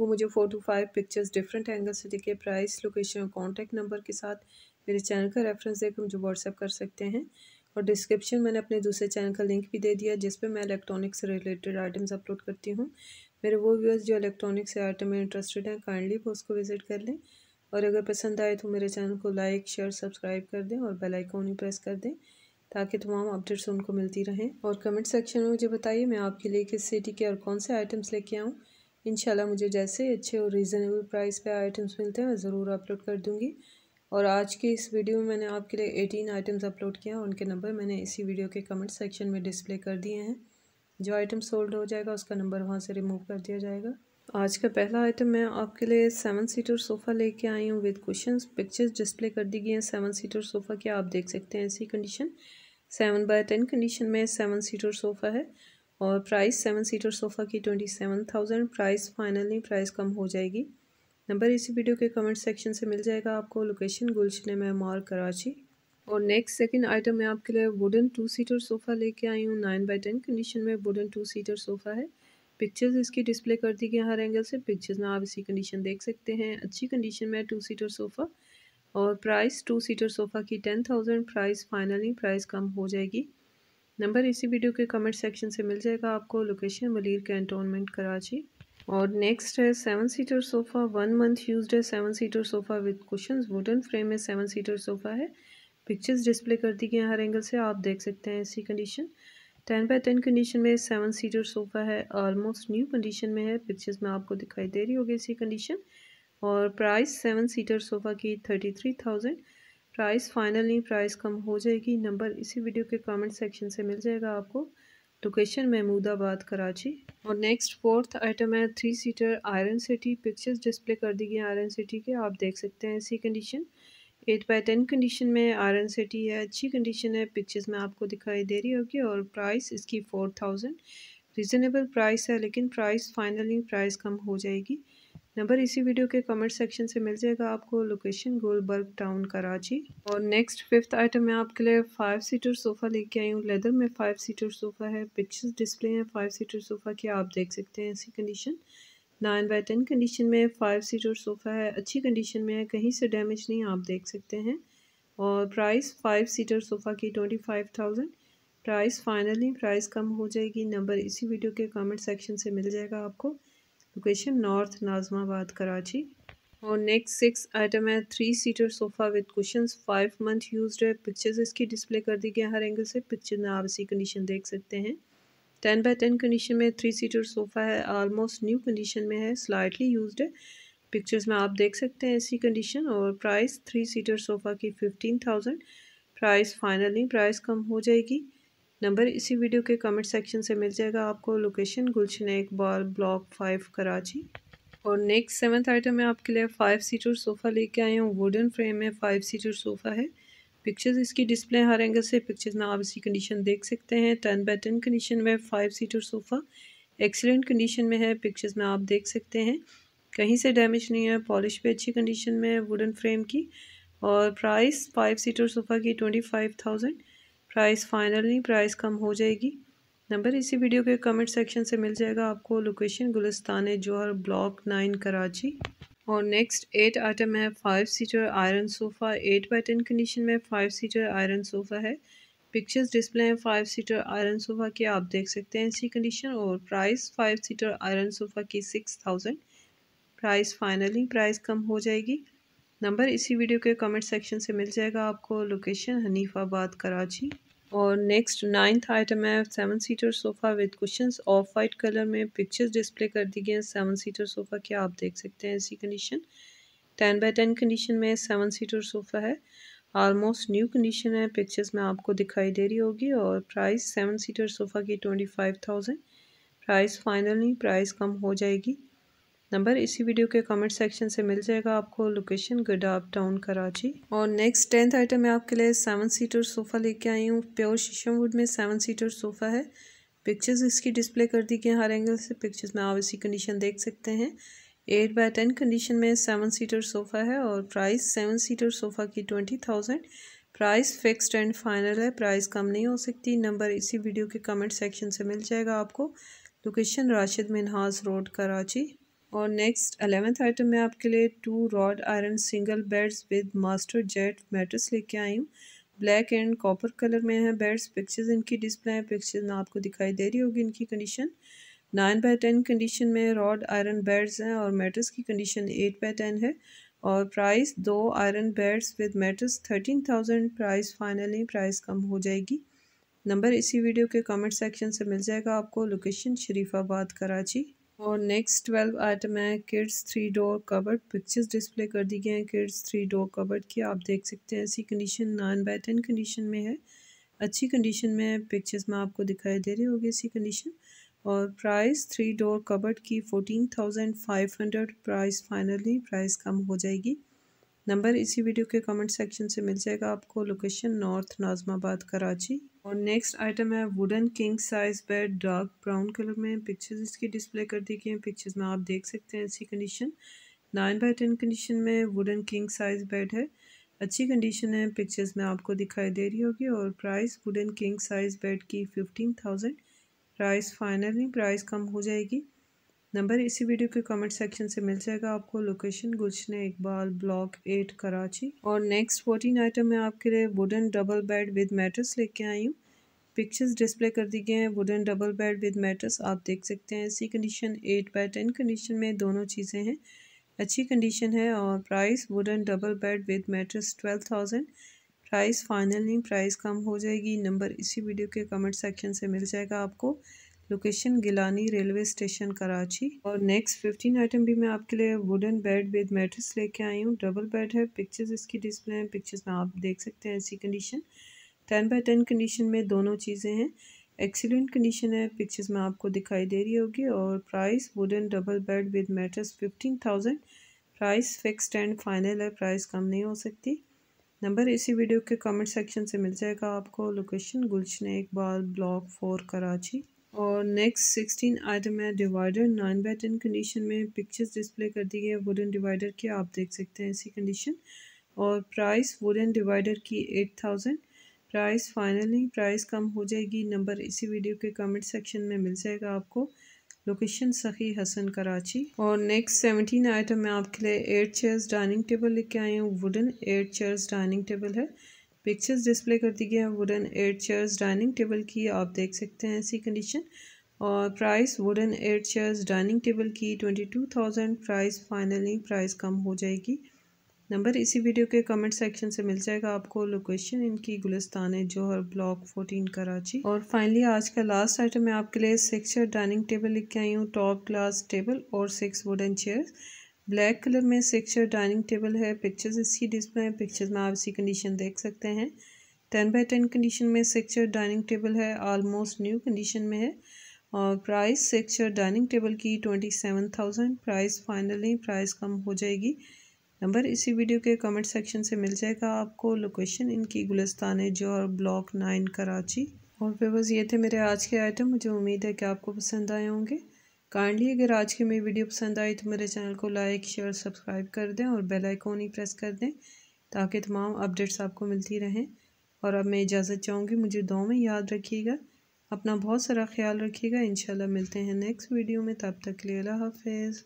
वो मुझे four two five pictures different angle से दिखे प्राइस लोकेशन और कॉन्टैक्ट नंबर के साथ मेरे चैनल का रेफरेंस देकर मुझे व्हाट्सअप कर सकते हैं और डिस्क्रिप्शन मैंने अपने दूसरे चैनल का लिंक भी दे दिया जिस पर मैं इलेक्ट्रॉनिक्स से रिलेटेड आइटम्स अपलोड करती हूँ मेरे वो व्यूअर्स जो इलेक्ट्रॉनिक्स से आइटम में इंटरेस्टेड हैं काइंडली वो उसको विज़िट कर लें और अगर पसंद आए तो मेरे चैनल को लाइक शेयर सब्सक्राइब कर दें और बेल आइकॉन ही प्रेस कर दें ताकि तमाम अपडेट्स उनको मिलती रहें और कमेंट सेक्शन में मुझे बताइए मैं आपके लिए किस सिटी के और कौन से आइटम्स लेके आऊँ इन मुझे जैसे अच्छे और रीज़नेबल प्राइस पे आइटम्स मिलते हैं मैं ज़रूर अपलोड कर दूँगी और आज के इस वीडियो में मैंने आपके लिए एटीन आइटम्स अपलोड किया हैं उनके नंबर मैंने इसी वीडियो के कमेंट सेक्शन में डिस्प्ले कर दिए हैं जो आइटम सोल्ड हो जाएगा उसका नंबर वहाँ से रिमूव कर दिया जाएगा आज का पहला आइटम मैं आपके लिए सेवन सीटर सोफ़ा लेके आई हूँ विद क्वेश्चन पिक्चर्स डिस्प्ले कर दी गई हैं सेवन सीटर सोफ़ा क्या आप देख सकते हैं ऐसी condition seven by ten condition में सेवन सीटर सोफ़ा है और प्राइस सेवन सीटर सोफ़ा की twenty seven thousand price finally price कम हो जाएगी नंबर इसी वीडियो के कमेंट सेक्शन से मिल जाएगा आपको लोकेशन गुलशन महमार कराची और नेक्स्ट सेकंड आइटम मैं आपके लिए वुडन टू सीटर सोफ़ा लेके आई हूँ नाइन बाई टेन कंडीशन में वुडन टू सीटर सोफ़ा है पिक्चर्स इसकी डिस्प्ले कर दी गई हर एंगल से पिक्चर्स में आप इसी कंडीशन देख सकते हैं अच्छी कंडीशन में टू सीटर सोफ़ा और प्राइस टू सीटर सोफ़ा की ten thousand price finally price कम हो जाएगी नंबर इसी वीडियो के कमेंट सेक्शन से मिल जाएगा आपको लोकेशन मलिर कैंटोनमेंट कराची और नेक्स्ट है seven seater sofa one month use है seven seater sofa with cushion wooden frame में सेवन सीटर सोफ़ा है पिक्चर्स डिस्प्ले कर दी गई हर एंगल से आप देख सकते हैं ऐसी condition ten by ten condition में सेवन सीटर सोफ़ा है ऑलमोस्ट न्यू कंडीशन में है पिक्चर्स में आपको दिखाई दे रही होगी इसी कंडीशन और प्राइस सेवन सीटर सोफ़ा की thirty three thousand price final नहीं प्राइस कम हो जाएगी नंबर इसी वीडियो के कमेंट सेक्शन से मिल जाएगा आपको लोकेशन तो महमूदाबाद कराची और नेक्स्ट फोर्थ आइटम है three seater iron settee pictures display कर दी गई आयरन सिटी के आप देख सकते हैं इसी condition eight by ten condition में आयरन सिटी है अच्छी कंडीशन है पिक्चर्स में आपको दिखाई दे रही होगी और प्राइस इसकी फोर थाउजेंड रिजनेबल प्राइस है लेकिन प्राइस फाइनली प्राइस कम हो जाएगी नंबर इसी वीडियो के कमेंट सेक्शन से मिल जाएगा आपको लोकेशन गोलबर्ग टाउन कराची और नेक्स्ट फिफ्थ आइटम मैं आपके लिए फ़ाइव सीटर सोफ़ा लेके आई हूँ लेदर में फ़ाइव सीटर सोफ़ा है पिक्चर्स डिस्प्ले हैं फाइव सीटर सोफ़ा की आप देख सकते हैं ऐसी condition nine by ten condition में फ़ाइव सीटर सोफ़ा है अच्छी कंडीशन में है कहीं से डैमेज नहीं आप देख सकते हैं और प्राइस फ़ाइव सीटर सोफ़ा की twenty five thousand price finally price कम हो जाएगी नंबर इसी वीडियो के कमेंट सेक्शन से मिल जाएगा आपको लोकेशन नॉर्थ नाजमाबाद कराची और नेक्स्ट सिक्स आइटम है three seater sofa with cushion five month used है पिक्चर्स इसकी डिस्प्ले कर दी गई हर एंगल से पिक्चर में आप इसी कंडीशन देख सकते हैं टेन बाय टेन कंडीशन में थ्री सीटर सोफ़ा है आलमोस्ट न्यू कंडीशन में है स्लाइटली यूज्ड है पिक्चर्स में आप देख सकते हैं ऐसी कंडीशन और प्राइस थ्री सीटर सोफ़ा की फिफ्टीन थाउजेंड प्राइस फाइनल नहीं प्राइस कम हो जाएगी नंबर इसी वीडियो के कमेंट सेक्शन से मिल जाएगा आपको लोकेशन गुलशन एक बार ब्लॉक फाइव कराची और नेक्स्ट सेवन्थ आइटम में आपके लिए फ़ाइव सीटर सोफ़ा लेके आए हूँ वुडन फ्रेम में फ़ाइव सीटर सोफ़ा है पिक्चर्स इसकी डिस्प्ले हर एंगल से पिक्चर्स में आप इसकी कंडीशन देख सकते हैं टेन बाई टेन कंडीशन में five seater sofa excellent condition में है पिक्चर्स में आप देख सकते हैं कहीं से डैमेज नहीं है पॉलिश भी अच्छी कंडीशन में है वुडन फ्रेम की और प्राइस फाइव सीटर सोफ़ा की twenty five thousand price final नहीं प्राइस कम हो जाएगी नंबर इसी वीडियो के कमेंट सेक्शन से मिल जाएगा आपको location Gulistan Jauhar block nine Karachi और नेक्स्ट एट आइटम है five seater iron sofa eight by ten condition में फाइव सीटर आयरन सोफ़ा है पिक्चर्स डिस्प्ले हैं फाइव सीटर आयरन सोफ़ा की आप देख सकते हैं इसी कंडीशन और price five seater iron sofa की six thousand price finally price कम हो जाएगी नंबर इसी वीडियो के कमेंट सेक्शन से मिल जाएगा आपको लोकेशन हनीफाबाद कराची और नेक्स्ट नाइन्थ आइटम है seven seater sofa with cushions off white colour में पिक्चर्स डिस्प्ले कर दी गई हैं सेवन सीटर सोफ़ा क्या आप देख सकते हैं ऐसी condition ten by ten condition में सेवन सीटर सोफ़ा है आलमोस्ट न्यू कंडीशन है पिक्चर्स में आपको दिखाई दे रही होगी और प्राइस सेवन सीटर सोफ़ा की twenty five thousand price finally price कम हो जाएगी नंबर इसी वीडियो के कमेंट सेक्शन से मिल जाएगा आपको लोकेशन गुडाब टाउन कराची और नेक्स्ट टेंथ आइटम मैं आपके लिए सेवन सीटर सोफ़ा लेके आई हूँ प्योर शीशम वुड में सेवन सीटर सोफ़ा है पिक्चर्स इसकी डिस्प्ले कर दी गई हर एंगल से पिक्चर्स में आप इसी कंडीशन देख सकते हैं एट बाय टेन कंडीशन में सेवन सीटर सोफ़ा है और प्राइस सेवन सीटर सोफ़ा की twenty thousand price fixed and final है प्राइस कम नहीं हो सकती नंबर इसी वीडियो के कमेंट सेक्शन से मिल जाएगा आपको लोकेशन राशिद मिनहाज रोड कराची और नेक्स्ट अलेवेंथ आइटम में आपके लिए two rod iron single beds with master jet mattress लेके आई हूँ ब्लैक एंड कॉपर कलर में है बेड्स पिक्चर्स इनकी डिस्प्ले है पिक्चर्स ना आपको दिखाई दे रही होगी इनकी condition nine by ten condition में रॉड आयरन बेड्स हैं और मेटर्स की कंडीशन एट बाय टेन है और प्राइस दो iron beds with mattress thirteen thousand price finally price कम हो जाएगी नंबर इसी वीडियो के कमेंट सेक्शन से मिल जाएगा आपको लोकेशन शरीफाबाद कराची और नेक्स्ट ट्वेल्व आइटम है kids three door cupboard pictures display कर दी गए हैं किड्स थ्री डोर कवर्ड की आप देख सकते हैं ऐसी condition nine by ten condition में है अच्छी कंडीशन में पिक्चर्स में आपको दिखाई दे रही होगी ऐसी कंडीशन और प्राइस थ्री डोर कवर्ड की fourteen thousand five hundred price finally price कम हो जाएगी नंबर इसी वीडियो के कमेंट सेक्शन से मिल जाएगा आपको लोकेशन नॉर्थ नाजमाबाद कराची और नेक्स्ट आइटम है wooden king size bed dark brown colour में पिक्चर्स इसकी डिस्प्ले कर दी गई हैं पिक्चर्स में आप देख सकते हैं अच्छी condition nine by ten condition में वुडन किंग साइज़ बेड है अच्छी कंडीशन है पिक्चर्स में आपको दिखाई दे रही होगी और price wooden king size bed की fifteen thousand price finally price कम हो जाएगी नंबर इसी वीडियो के कमेंट सेक्शन से मिल जाएगा आपको location Gulshan Iqbal block eight Karachi और नेक्स्ट फोर्टीन आइटम में आपके लिए wooden double bed with mattress लेके आई हूँ पिक्चर्स डिस्प्ले कर दी गए हैं wooden double bed with mattress आप देख सकते हैं इसी condition eight by ten condition में दोनों चीज़ें हैं अच्छी कंडीशन है और price wooden double bed with mattress twelve thousand price final नहीं प्राइस कम हो जाएगी नंबर इसी वीडियो के कमेंट सेक्शन से मिल जाएगा आपको location Gilani railway station Karachi और नेक्स्ट फिफ्टीन आइटम भी मैं आपके लिए वुडन बेड विद मेट्रिस लेके आई हूँ डबल बेड है पिक्चर्स इसकी डिस्प्ले हैं पिक्चर्स में आप देख सकते हैं ऐसी condition ten by ten condition में दोनों चीज़ें हैं एक्सीलेंट कंडीशन है पिक्चर्स में आपको दिखाई दे रही होगी और price wooden double bed with mattress fifteen thousand price fixed and final है प्राइस कम नहीं हो सकती नंबर इसी वीडियो के कमेंट सेक्शन से मिल जाएगा आपको लोकेशन गुलशन एक बार ब्लॉक फोर कराची और नेक्स्ट सिक्सटीन आइटम है divider nine by ten condition में पिक्चर्स डिस्प्ले कर दी है वुडन डिवाइडर की आप देख सकते हैं इसी कंडीशन और प्राइस वुडन डिवाइडर की eight thousand price finally price कम हो जाएगी नंबर इसी वीडियो के कमेंट सेक्शन में मिल जाएगा आपको लोकेशन सखी हसन कराची और नेक्स्ट सेवनटीन आइटम मैं आपके लिए एट चेयर्स डाइनिंग टेबल लेके आई हूँ wooden eight chairs dining table है पिक्चर्स डिस्प्ले कर दी गई है wooden eight chairs dining table की आप देख सकते हैं ऐसी कंडीशन और price wooden eight chairs dining table की twenty two thousand price finally price कम हो जाएगी नंबर इसी वीडियो के कमेंट सेक्शन से मिल जाएगा आपको लोकेशन इनकी गुलस्तान है जौहर ब्लॉक फोर्टीन कराची और फाइनली आज का लास्ट आइटम मैं आपके लिए सिक्स चेयर डाइनिंग टेबल लिख के आई हूँ टॉप क्लास टेबल और six wooden chairs black colour में सिक्सर डाइनिंग टेबल है पिक्चर्स इसकी डिस्प्ले है पिक्चर्स में आप इसकी कंडीशन देख सकते हैं टेन बाई टेन कंडीशन में सिक्सर डाइनिंग टेबल है ऑलमोस्ट न्यू कंडीशन में है और प्राइस सिक्सर डाइनिंग टेबल की twenty seven thousand price finally price कम हो जाएगी नंबर इसी वीडियो के कमेंट सेक्शन से मिल जाएगा आपको लोकेशन इनकी गुलस्तान है जौहर ब्लॉक नाइन कराची और फिर बस ये थे मेरे आज के आइटम मुझे उम्मीद है कि आपको पसंद आए होंगे काइंडली अगर आज की मेरी वीडियो पसंद आई तो मेरे चैनल को लाइक शेयर सब्सक्राइब कर दें और बेल आइकॉन ही प्रेस कर दें ताकि तमाम अपडेट्स आपको मिलती रहें और अब मैं इजाज़त चाहूँगी मुझे दो में याद रखिएगा अपना बहुत सारा ख्याल रखिएगा इन मिलते हैं नेक्स्ट वीडियो में तब तक के लिए अल्लाह हाफिज़